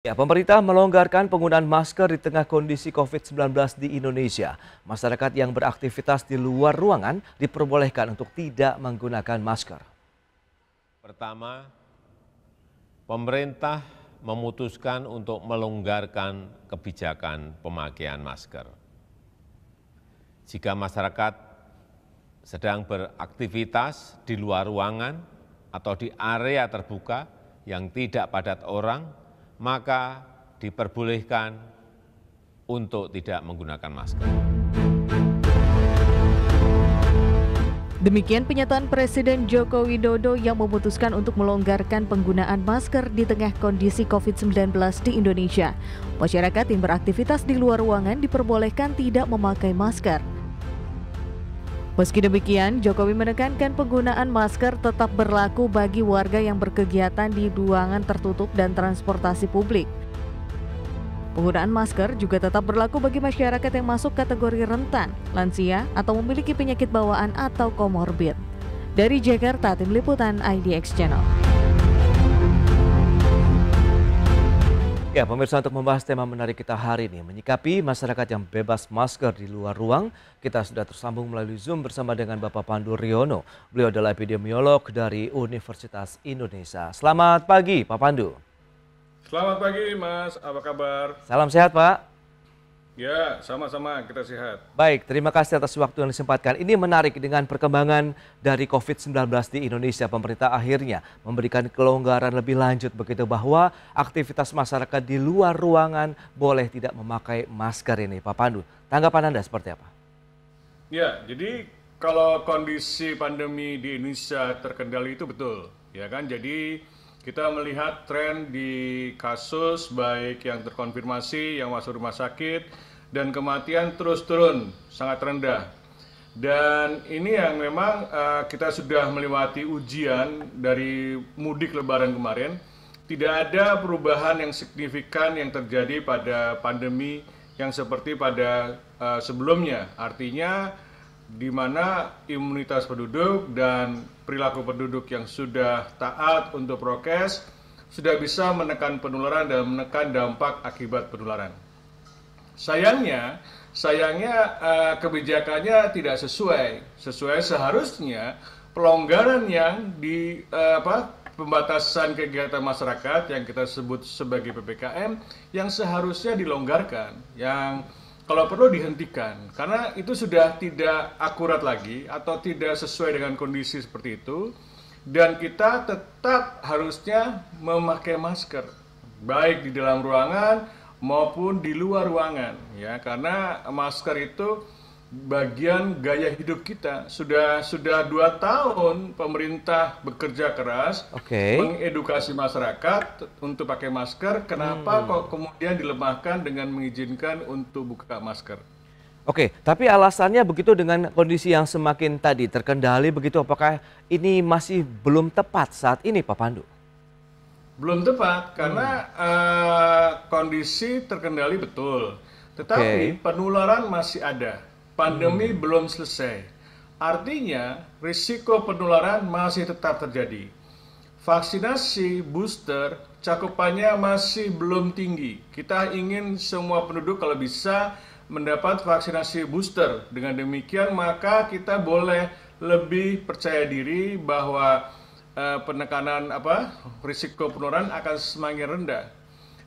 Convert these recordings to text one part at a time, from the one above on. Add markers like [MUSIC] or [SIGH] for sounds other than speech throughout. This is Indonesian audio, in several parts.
Ya, pemerintah melonggarkan penggunaan masker di tengah kondisi COVID-19 di Indonesia. Masyarakat yang beraktivitas di luar ruangan diperbolehkan untuk tidak menggunakan masker. Pertama, pemerintah memutuskan untuk melonggarkan kebijakan pemakaian masker. Jika masyarakat sedang beraktivitas di luar ruangan atau di area terbuka yang tidak padat orang, maka diperbolehkan untuk tidak menggunakan masker. Demikian pernyataan Presiden Joko Widodo yang memutuskan untuk melonggarkan penggunaan masker di tengah kondisi COVID-19 di Indonesia. Masyarakat yang beraktivitas di luar ruangan diperbolehkan tidak memakai masker. Meski demikian, Jokowi menekankan penggunaan masker tetap berlaku bagi warga yang berkegiatan di ruangan tertutup dan transportasi publik. Penggunaan masker juga tetap berlaku bagi masyarakat yang masuk kategori rentan, lansia, atau memiliki penyakit bawaan atau komorbid. Dari Jakarta, Tim Liputan IDX Channel. Ya, pemirsa untuk membahas tema menarik kita hari ini, menyikapi masyarakat yang bebas masker di luar ruang, kita sudah tersambung melalui Zoom bersama dengan Bapak Pandu Riono. Beliau adalah epidemiolog dari Universitas Indonesia. Selamat pagi, Pak Pandu. Selamat pagi, Mas. Apa kabar? Salam sehat, Pak. Ya, sama-sama kita sehat. Baik, terima kasih atas waktu yang disempatkan. Ini menarik dengan perkembangan dari COVID-19 di Indonesia. Pemerintah akhirnya memberikan kelonggaran lebih lanjut begitu bahwa aktivitas masyarakat di luar ruangan boleh tidak memakai masker ini. Pak Pandu, tanggapan Anda seperti apa? Ya, jadi kalau kondisi pandemi di Indonesia terkendali itu betul, ya kan? Jadi kita melihat tren di kasus baik yang terkonfirmasi, yang masuk rumah sakit, dan kematian terus turun sangat rendah. Dan ini yang memang uh, kita sudah melewati ujian dari mudik lebaran kemarin. Tidak ada perubahan yang signifikan yang terjadi pada pandemi yang seperti pada uh, sebelumnya. Artinya di mana imunitas penduduk dan perilaku penduduk yang sudah taat untuk prokes sudah bisa menekan penularan dan menekan dampak akibat penularan. Sayangnya, sayangnya uh, kebijakannya tidak sesuai. Sesuai seharusnya pelonggaran yang di uh, apa pembatasan kegiatan masyarakat yang kita sebut sebagai PPKM yang seharusnya dilonggarkan, yang kalau perlu dihentikan karena itu sudah tidak akurat lagi atau tidak sesuai dengan kondisi seperti itu dan kita tetap harusnya memakai masker baik di dalam ruangan maupun di luar ruangan ya karena masker itu bagian gaya hidup kita sudah sudah dua tahun pemerintah bekerja keras okay. mengedukasi masyarakat untuk pakai masker kenapa hmm. kok kemudian dilemahkan dengan mengizinkan untuk buka masker Oke, tapi alasannya begitu dengan kondisi yang semakin tadi terkendali begitu apakah ini masih belum tepat saat ini Pak Pandu? Belum tepat karena hmm. uh, kondisi terkendali betul. Tetapi okay. penularan masih ada. Pandemi hmm. belum selesai. Artinya risiko penularan masih tetap terjadi. Vaksinasi booster cakupannya masih belum tinggi. Kita ingin semua penduduk kalau bisa mendapat vaksinasi booster. Dengan demikian maka kita boleh lebih percaya diri bahwa Eh, penekanan apa risiko penularan akan semakin rendah.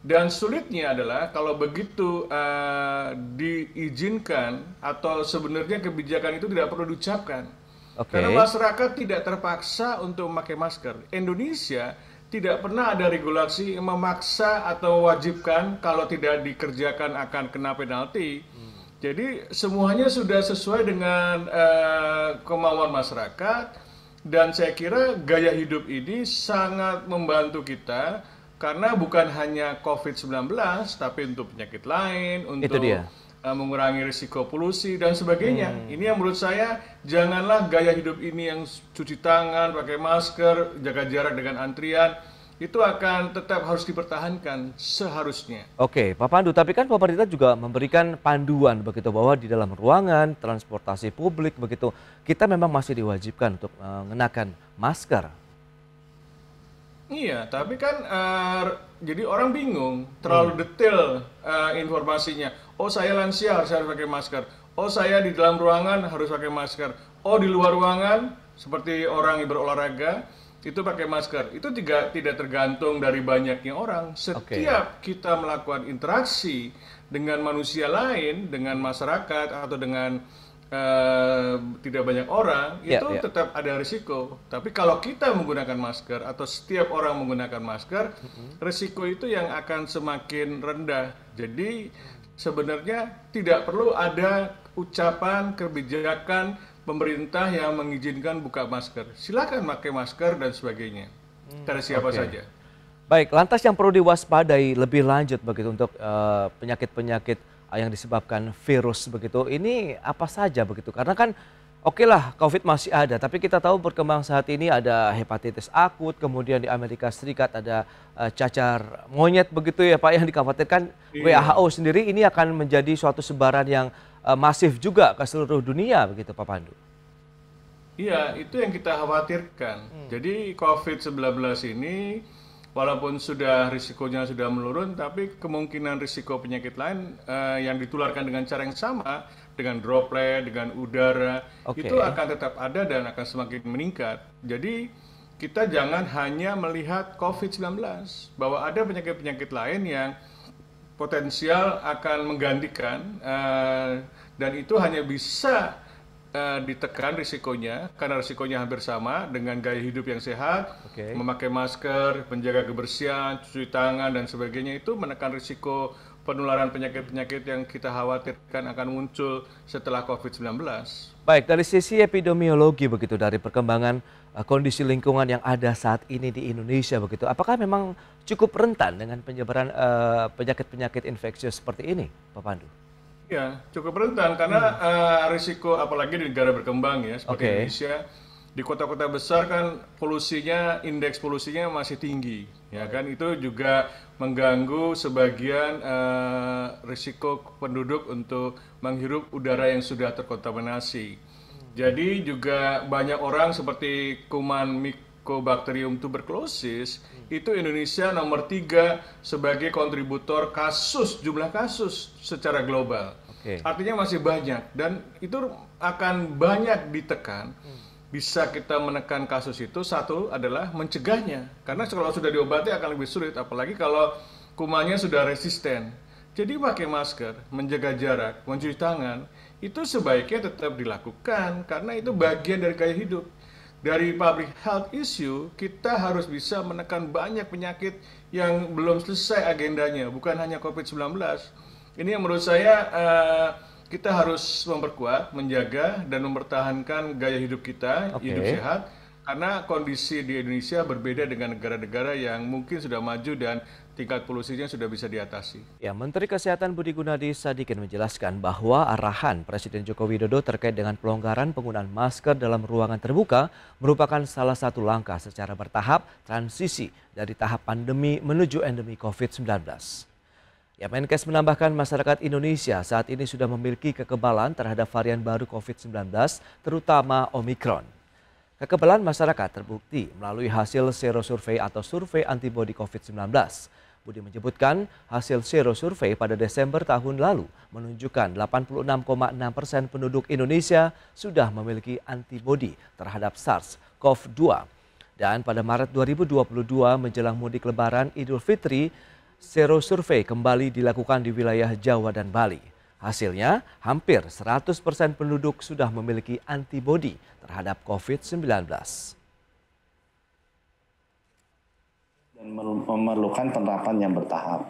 Dan sulitnya adalah kalau begitu uh, diizinkan atau sebenarnya kebijakan itu tidak perlu diucapkan. Okay. Karena masyarakat tidak terpaksa untuk memakai masker. Indonesia tidak pernah ada regulasi yang memaksa atau wajibkan kalau tidak dikerjakan akan kena penalti. Hmm. Jadi semuanya sudah sesuai dengan uh, kemauan masyarakat dan saya kira gaya hidup ini sangat membantu kita karena bukan hanya COVID-19 tapi untuk penyakit lain, untuk Itu dia. Eh, mengurangi risiko polusi dan sebagainya. Hmm. Ini yang menurut saya janganlah gaya hidup ini yang cuci tangan, pakai masker, jaga jarak dengan antrian itu akan tetap harus dipertahankan seharusnya. Oke, Pak Pandu, tapi kan pemerintah juga memberikan panduan begitu bahwa di dalam ruangan, transportasi publik begitu, kita memang masih diwajibkan untuk mengenakan masker. Iya, tapi kan uh, jadi orang bingung, terlalu hmm. detail uh, informasinya. Oh, saya lansia harus harus pakai masker. Oh, saya di dalam ruangan harus pakai masker. Oh, di luar ruangan seperti orang yang berolahraga itu pakai masker itu tidak tidak tergantung dari banyaknya orang setiap okay. kita melakukan interaksi dengan manusia lain dengan masyarakat atau dengan uh, tidak banyak orang yeah, itu yeah. tetap ada risiko tapi kalau kita menggunakan masker atau setiap orang menggunakan masker mm-hmm. risiko itu yang akan semakin rendah jadi sebenarnya tidak perlu ada ucapan kebijakan pemerintah yang mengizinkan buka masker. Silakan pakai masker dan sebagainya. Hmm. Dari siapa okay. saja. Baik, lantas yang perlu diwaspadai lebih lanjut begitu untuk eh, penyakit-penyakit uh, yang disebabkan virus begitu. Ini apa saja begitu? Karena kan oke okay lah COVID masih ada, tapi kita tahu berkembang saat ini ada hepatitis akut, kemudian di Amerika Serikat ada eh, cacar monyet begitu ya Pak yang dikhawatirkan iya. WHO sendiri ini akan menjadi suatu sebaran yang uh, masif juga ke seluruh dunia begitu Pak Pandu. Iya, itu yang kita khawatirkan. Hmm. Jadi COVID-19 ini walaupun sudah risikonya sudah menurun, tapi kemungkinan risiko penyakit lain uh, yang ditularkan dengan cara yang sama, dengan droplet, dengan udara, okay. itu akan tetap ada dan akan semakin meningkat. Jadi kita jangan hanya melihat COVID-19, bahwa ada penyakit-penyakit lain yang potensial akan menggantikan uh, dan itu hanya bisa uh, ditekan risikonya karena risikonya hampir sama dengan gaya hidup yang sehat, okay. memakai masker, menjaga kebersihan, cuci tangan dan sebagainya itu menekan risiko penularan penyakit-penyakit yang kita khawatirkan akan muncul setelah COVID-19. Baik, dari sisi epidemiologi begitu dari perkembangan Eh, kondisi lingkungan yang ada saat ini di Indonesia begitu. Apakah memang cukup rentan dengan penyebaran eh, penyakit-penyakit uh, infeksius seperti ini, Pak Pandu? Ya, cukup rentan karena uh, risiko apalagi di negara berkembang ya seperti okay. Indonesia di kota-kota besar kan polusinya indeks polusinya masih tinggi ya kan itu juga mengganggu sebagian uh, risiko penduduk untuk menghirup udara yang sudah terkontaminasi. Jadi juga banyak orang seperti kuman Mycobacterium tuberculosis hmm. itu Indonesia nomor tiga sebagai kontributor kasus jumlah kasus secara global. Okay. Artinya masih banyak dan itu akan banyak ditekan. Hmm. Bisa kita menekan kasus itu satu adalah mencegahnya karena kalau sudah diobati akan lebih sulit apalagi kalau kumannya sudah resisten. Jadi pakai masker, menjaga jarak, mencuci tangan itu sebaiknya tetap dilakukan karena itu bagian dari gaya hidup. Dari public health issue, kita harus bisa menekan banyak penyakit yang belum selesai agendanya, bukan hanya COVID-19. Ini yang menurut saya eh, kita harus memperkuat, menjaga dan mempertahankan gaya hidup kita, okay. hidup sehat karena kondisi di Indonesia berbeda dengan negara-negara yang mungkin sudah maju dan tingkat polusinya sudah bisa diatasi. Ya, Menteri Kesehatan Budi Gunadi Sadikin menjelaskan bahwa arahan Presiden Joko Widodo terkait dengan pelonggaran penggunaan masker dalam ruangan terbuka merupakan salah satu langkah secara bertahap transisi dari tahap pandemi menuju endemi COVID-19. Ya, Menkes menambahkan masyarakat Indonesia saat ini sudah memiliki kekebalan terhadap varian baru COVID-19, terutama Omikron. Kekebalan masyarakat terbukti melalui hasil serosurvei atau survei antibodi COVID-19. Budi menyebutkan hasil Zero survei pada Desember tahun lalu menunjukkan 86,6 persen penduduk Indonesia sudah memiliki antibodi terhadap SARS-CoV-2. Dan pada Maret 2022 menjelang mudik lebaran Idul Fitri, Zero survei kembali dilakukan di wilayah Jawa dan Bali. Hasilnya, hampir 100 persen penduduk sudah memiliki antibodi terhadap COVID-19. memerlukan penerapan yang bertahap.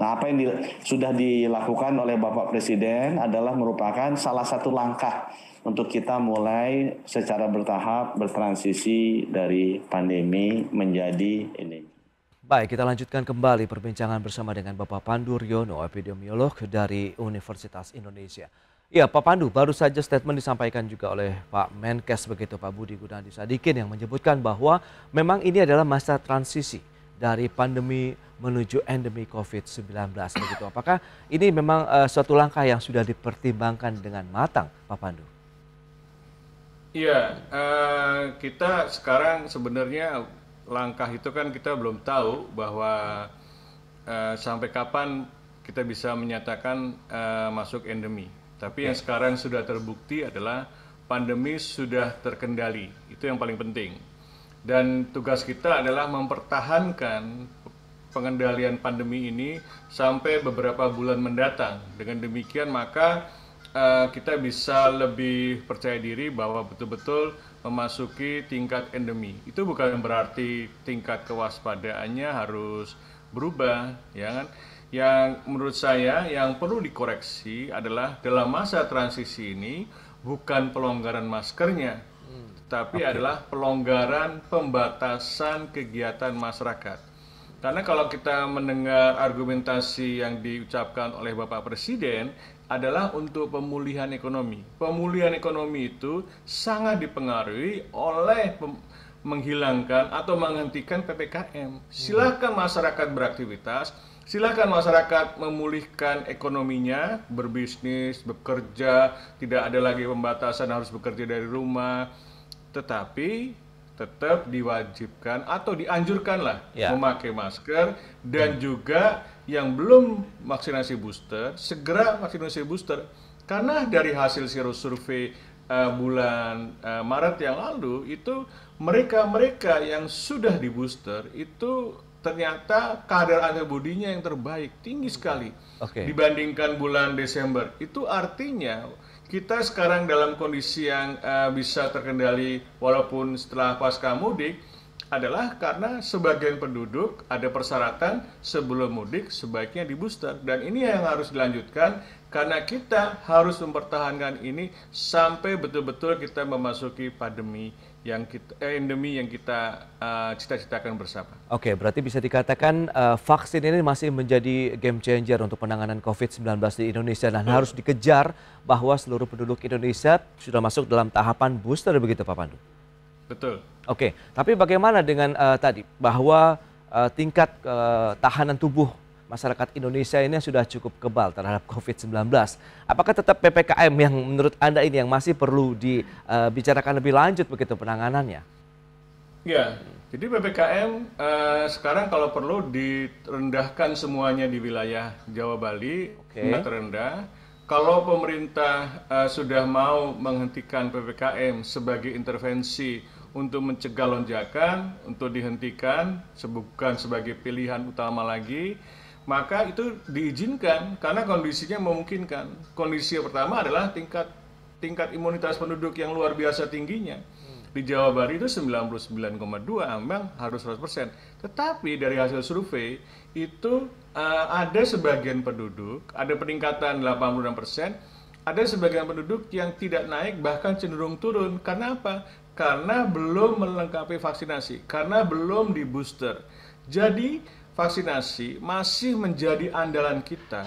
Nah, apa yang di, sudah dilakukan oleh Bapak Presiden adalah merupakan salah satu langkah untuk kita mulai secara bertahap bertransisi dari pandemi menjadi ini. Baik, kita lanjutkan kembali perbincangan bersama dengan Bapak Pandu Riono, epidemiolog dari Universitas Indonesia. Ya, Pak Pandu, baru saja statement disampaikan juga oleh Pak Menkes begitu, Pak Budi Gunadi Sadikin yang menyebutkan bahwa memang ini adalah masa transisi dari pandemi menuju endemi COVID-19 begitu. Apakah ini memang uh, suatu langkah yang sudah dipertimbangkan dengan matang, Pak Pandu? Iya, uh, kita sekarang sebenarnya langkah itu kan kita belum tahu bahwa uh, sampai kapan kita bisa menyatakan uh, masuk endemi. Tapi yang sekarang sudah terbukti adalah pandemi sudah terkendali. Itu yang paling penting. Dan tugas kita adalah mempertahankan pengendalian pandemi ini sampai beberapa bulan mendatang. Dengan demikian maka uh, kita bisa lebih percaya diri bahwa betul-betul memasuki tingkat endemi. Itu bukan berarti tingkat kewaspadaannya harus berubah, ya kan? Yang menurut saya yang perlu dikoreksi adalah dalam masa transisi ini bukan pelonggaran maskernya, tapi okay. adalah pelonggaran pembatasan kegiatan masyarakat. Karena kalau kita mendengar argumentasi yang diucapkan oleh Bapak Presiden adalah untuk pemulihan ekonomi. Pemulihan ekonomi itu sangat dipengaruhi oleh menghilangkan atau menghentikan PPKM. Hmm. Silakan masyarakat beraktivitas, Silakan masyarakat memulihkan ekonominya, berbisnis, bekerja, tidak ada lagi pembatasan harus bekerja dari rumah tetapi tetap diwajibkan atau dianjurkanlah ya. memakai masker dan hmm. juga yang belum vaksinasi booster segera vaksinasi booster karena dari hasil siro survei uh, bulan uh, Maret yang lalu itu mereka-mereka yang sudah di booster itu ternyata kadar antibodinya yang terbaik tinggi sekali okay. dibandingkan bulan Desember itu artinya kita sekarang dalam kondisi yang uh, bisa terkendali walaupun setelah pasca mudik adalah karena sebagian penduduk ada persyaratan sebelum mudik sebaiknya di booster dan ini yang harus dilanjutkan karena kita harus mempertahankan ini sampai betul-betul kita memasuki pandemi yang kita eh, endemi yang kita uh, cita-citakan bersama. Oke, okay, berarti bisa dikatakan uh, vaksin ini masih menjadi game changer untuk penanganan COVID-19 di Indonesia dan hmm. harus dikejar bahwa seluruh penduduk Indonesia sudah masuk dalam tahapan booster begitu Pak Pandu. Betul. Oke, okay, tapi bagaimana dengan uh, tadi bahwa uh, tingkat uh, tahanan tubuh masyarakat Indonesia ini sudah cukup kebal terhadap [LAUGHS] COVID-19. Apakah tetap PPKM yang menurut Anda ini yang masih perlu dibicarakan eh, lebih lanjut begitu penanganannya? Ya, jadi PPKM eh, sekarang kalau perlu direndahkan semuanya di wilayah Jawa Bali, okay. terendah. Kalau pemerintah eh, sudah mau menghentikan PPKM sebagai intervensi untuk mencegah lonjakan, untuk dihentikan, bukan sebagai pilihan utama lagi, maka itu diizinkan karena kondisinya memungkinkan. Kondisi yang pertama adalah tingkat tingkat imunitas penduduk yang luar biasa tingginya. Di Jawa Barat itu 99,2, ambang harus 100%. Tetapi dari hasil survei itu uh, ada sebagian penduduk, ada peningkatan 86%, ada sebagian penduduk yang tidak naik bahkan cenderung turun. Karena apa? Karena belum melengkapi vaksinasi, karena belum di booster. Jadi vaksinasi masih menjadi andalan kita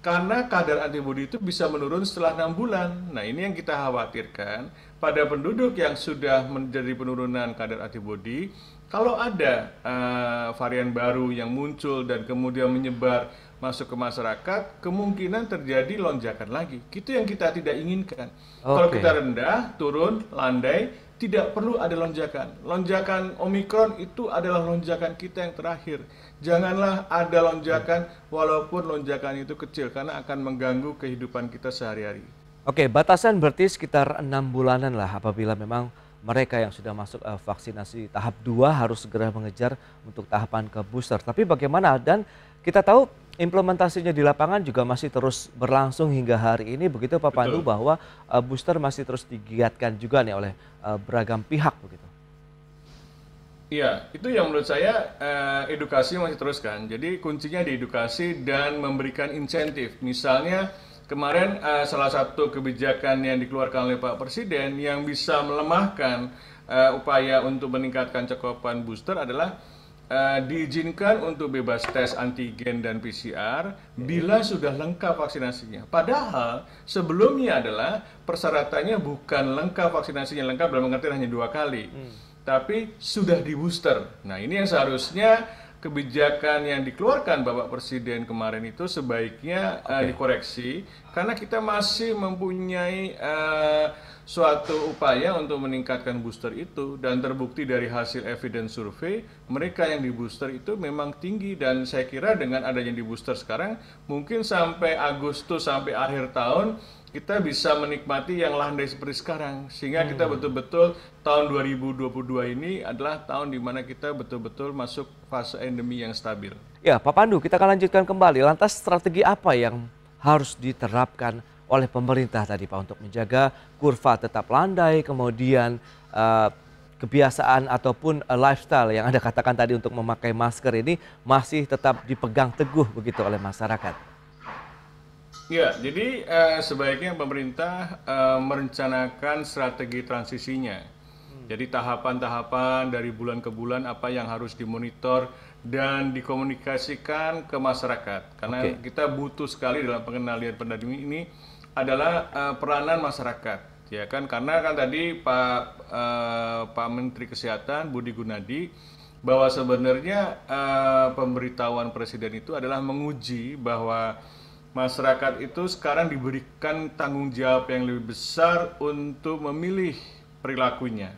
karena kadar antibodi itu bisa menurun setelah enam bulan. Nah ini yang kita khawatirkan pada penduduk yang sudah menjadi penurunan kadar antibodi, kalau ada uh, varian baru yang muncul dan kemudian menyebar masuk ke masyarakat, kemungkinan terjadi lonjakan lagi. Itu yang kita tidak inginkan. Okay. Kalau kita rendah, turun, landai, tidak perlu ada lonjakan. Lonjakan Omikron itu adalah lonjakan kita yang terakhir. Janganlah ada lonjakan walaupun lonjakan itu kecil karena akan mengganggu kehidupan kita sehari-hari. Oke, batasan berarti sekitar enam bulanan lah apabila memang mereka yang sudah masuk uh, vaksinasi tahap 2 harus segera mengejar untuk tahapan ke booster. Tapi bagaimana dan kita tahu implementasinya di lapangan juga masih terus berlangsung hingga hari ini begitu Pak Pandu bahwa uh, booster masih terus digiatkan juga nih oleh uh, beragam pihak begitu. Iya, itu yang menurut saya uh, edukasi masih terus kan. Jadi kuncinya di edukasi dan memberikan insentif. Misalnya kemarin uh, salah satu kebijakan yang dikeluarkan oleh Pak Presiden yang bisa melemahkan uh, upaya untuk meningkatkan cakupan booster adalah uh, diizinkan untuk bebas tes antigen dan PCR bila hmm. sudah lengkap vaksinasinya. Padahal sebelumnya adalah persyaratannya bukan lengkap vaksinasinya lengkap dalam mengerti hanya dua kali, hmm. tapi sudah di booster. Nah ini yang seharusnya kebijakan yang dikeluarkan Bapak Presiden kemarin itu sebaiknya eh, okay. uh, dikoreksi karena kita masih mempunyai uh, suatu upaya untuk meningkatkan booster itu dan terbukti dari hasil evidence survei mereka yang di booster itu memang tinggi dan saya kira dengan adanya di booster sekarang mungkin sampai Agustus sampai akhir tahun kita bisa menikmati yang landai seperti sekarang sehingga kita hmm. betul-betul tahun 2022 ini adalah tahun di mana kita betul-betul masuk fase endemi yang stabil. Ya, Pak Pandu, kita akan lanjutkan kembali. Lantas strategi apa yang harus diterapkan oleh pemerintah tadi Pak untuk menjaga kurva tetap landai kemudian uh, kebiasaan ataupun uh, lifestyle yang Anda katakan tadi untuk memakai masker ini masih tetap dipegang teguh begitu oleh masyarakat. Ya, jadi uh, sebaiknya pemerintah uh, merencanakan strategi transisinya. Hmm. Jadi tahapan-tahapan dari bulan ke bulan apa yang harus dimonitor dan dikomunikasikan ke masyarakat. Karena okay. kita butuh sekali dalam pengendalian pandemi ini adalah uh, peranan masyarakat ya kan karena kan tadi Pak uh, Pak Menteri Kesehatan Budi Gunadi bahwa sebenarnya uh, pemberitahuan presiden itu adalah menguji bahwa masyarakat itu sekarang diberikan tanggung jawab yang lebih besar untuk memilih perilakunya.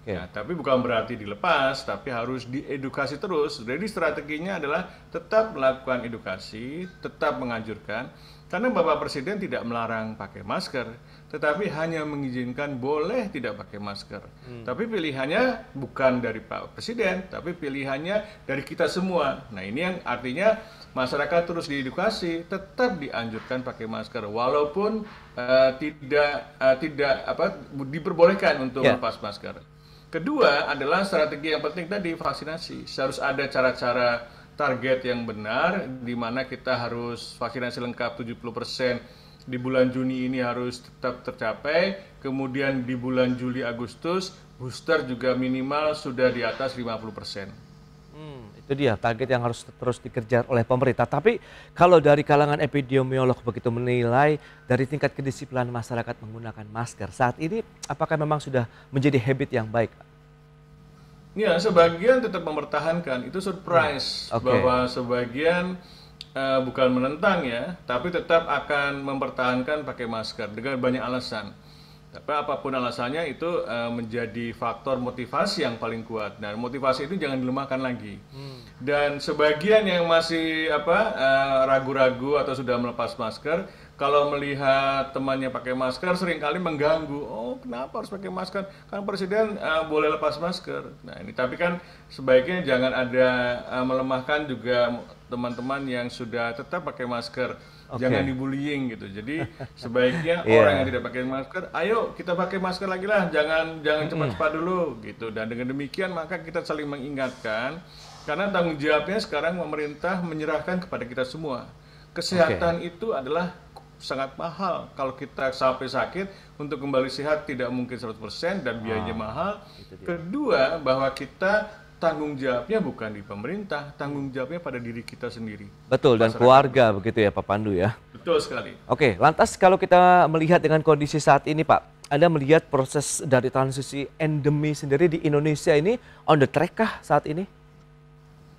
Okay. Nah, ya, tapi bukan berarti dilepas, tapi harus diedukasi terus. Jadi strateginya adalah tetap melakukan edukasi, tetap menganjurkan, karena Bapak Presiden tidak melarang pakai masker, tetapi hanya mengizinkan boleh tidak pakai masker. Hmm. Tapi pilihannya bukan dari Pak Presiden, tapi pilihannya dari kita semua. Nah, ini yang artinya masyarakat terus diedukasi, tetap dianjurkan pakai masker walaupun uh, tidak uh, tidak apa diperbolehkan untuk yeah. melepas masker. Kedua adalah strategi yang penting tadi vaksinasi. Harus ada cara-cara target yang benar di mana kita harus vaksinasi lengkap 70% di bulan Juni ini harus tetap tercapai. Kemudian di bulan Juli Agustus booster juga minimal sudah di atas 50%. Hmm, itu dia target yang harus terus dikejar oleh pemerintah. Tapi kalau dari kalangan epidemiolog begitu menilai dari tingkat kedisiplinan masyarakat menggunakan masker saat ini, apakah memang sudah menjadi habit yang baik? Ya, sebagian tetap mempertahankan. Itu surprise hmm, okay. bahwa sebagian uh, bukan menentang ya, tapi tetap akan mempertahankan pakai masker dengan banyak alasan. Tapi apapun alasannya itu uh, menjadi faktor motivasi yang paling kuat. Dan motivasi itu jangan dilemahkan lagi. Hmm. Dan sebagian yang masih apa eh, ragu-ragu uh, ragu -ragu atau sudah melepas masker kalau melihat temannya pakai masker seringkali mengganggu. Oh, kenapa harus pakai masker? Kan presiden uh, boleh lepas masker. Nah, ini tapi kan sebaiknya jangan ada uh, melemahkan juga teman-teman yang sudah tetap pakai masker. Okay. Jangan dibullying gitu. Jadi [LAUGHS] sebaiknya yeah. orang yang tidak pakai masker, ayo kita pakai masker lagi lah. Jangan jangan cepat-cepat dulu gitu. Dan dengan demikian maka kita saling mengingatkan karena tanggung jawabnya sekarang pemerintah menyerahkan kepada kita semua. Kesehatan okay. itu adalah sangat mahal. Kalau kita sampai sakit, untuk kembali sehat tidak mungkin 100% dan ah, biayanya ah, mahal. Kedua, bahwa kita tanggung jawabnya bukan di pemerintah, tanggung jawabnya pada diri kita sendiri. Betul, dan keluarga keluarga begitu ya Pak Pandu ya. Betul sekali. Oke, lantas kalau kita melihat dengan kondisi saat ini Pak, Anda melihat proses dari transisi endemi sendiri di Indonesia ini on the track kah saat ini?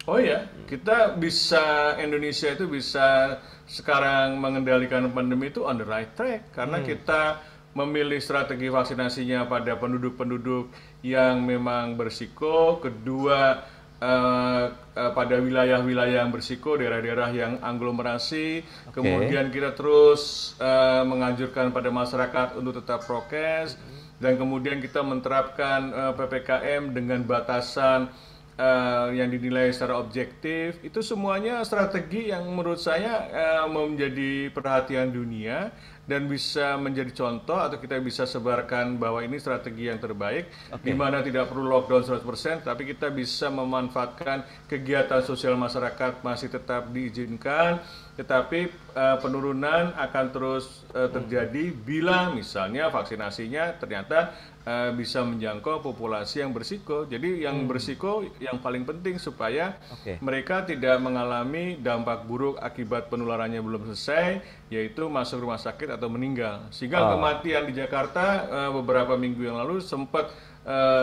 Oh ya, kita bisa Indonesia itu bisa sekarang mengendalikan pandemi itu on the right track karena hmm. kita memilih strategi vaksinasinya pada penduduk-penduduk yang memang bersiko, kedua uh, uh, pada wilayah-wilayah yang bersiko, daerah-daerah yang aglomerasi, okay. kemudian kita terus uh, menganjurkan pada masyarakat untuk tetap prokes, hmm. dan kemudian kita menerapkan uh, ppkm dengan batasan uh, yang dinilai secara objektif itu semuanya strategi yang menurut saya uh, menjadi perhatian dunia dan bisa menjadi contoh atau kita bisa sebarkan bahwa ini strategi yang terbaik okay. di mana tidak perlu lockdown 100% tapi kita bisa memanfaatkan kegiatan sosial masyarakat masih tetap diizinkan tetapi uh, penurunan akan terus uh, terjadi bila misalnya vaksinasinya ternyata uh, bisa menjangkau populasi yang bersiko. Jadi yang hmm. bersiko yang paling penting supaya okay. mereka tidak mengalami dampak buruk akibat penularannya belum selesai, yaitu masuk rumah sakit atau meninggal. Sehingga oh. kematian di Jakarta uh, beberapa minggu yang lalu sempat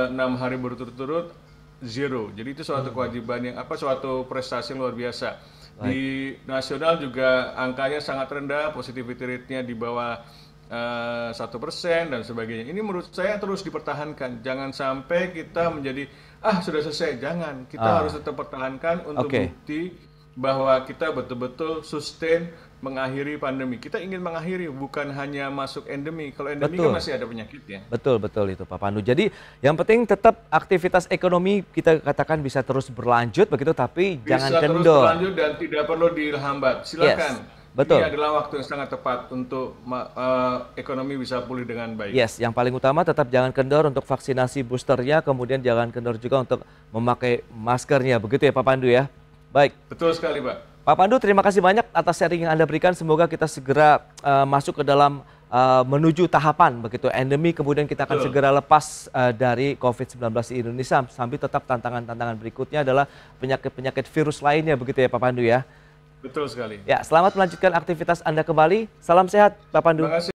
enam uh, hari berturut-turut zero. Jadi itu suatu hmm. kewajiban yang apa suatu prestasi yang luar biasa di nasional juga angkanya sangat rendah, positivity rate-nya di bawah eh, satu uh, persen dan sebagainya. Ini menurut saya terus dipertahankan. Jangan sampai kita menjadi ah sudah selesai. Jangan. Kita ah. harus tetap pertahankan untuk okay. bukti bahwa kita betul-betul sustain mengakhiri pandemi. Kita ingin mengakhiri bukan hanya masuk endemi. Kalau endemi kan betul. kan masih ada penyakit ya Betul betul itu Pak Pandu. Jadi yang penting tetap aktivitas ekonomi kita katakan bisa terus berlanjut begitu tapi bisa jangan kendor. Bisa terus berlanjut dan tidak perlu dihambat. Silakan. Yes. Betul. Ini adalah waktu yang sangat tepat untuk uh, ekonomi bisa pulih dengan baik. Yes, yang paling utama tetap jangan kendor untuk vaksinasi boosternya, kemudian jangan kendor juga untuk memakai maskernya, begitu ya Pak Pandu ya. Baik. Betul sekali Pak. Pak Pandu, terima kasih banyak atas sharing yang Anda berikan. Semoga kita segera uh, masuk ke dalam uh, menuju tahapan begitu endemi, kemudian kita akan Betul. segera lepas uh, dari COVID-19 di Indonesia. Sambil tetap tantangan-tantangan berikutnya adalah penyakit-penyakit virus lainnya begitu ya Pak Pandu ya. Betul sekali. Ya, selamat melanjutkan aktivitas Anda kembali. Salam sehat Pak Pandu. Terima kasih.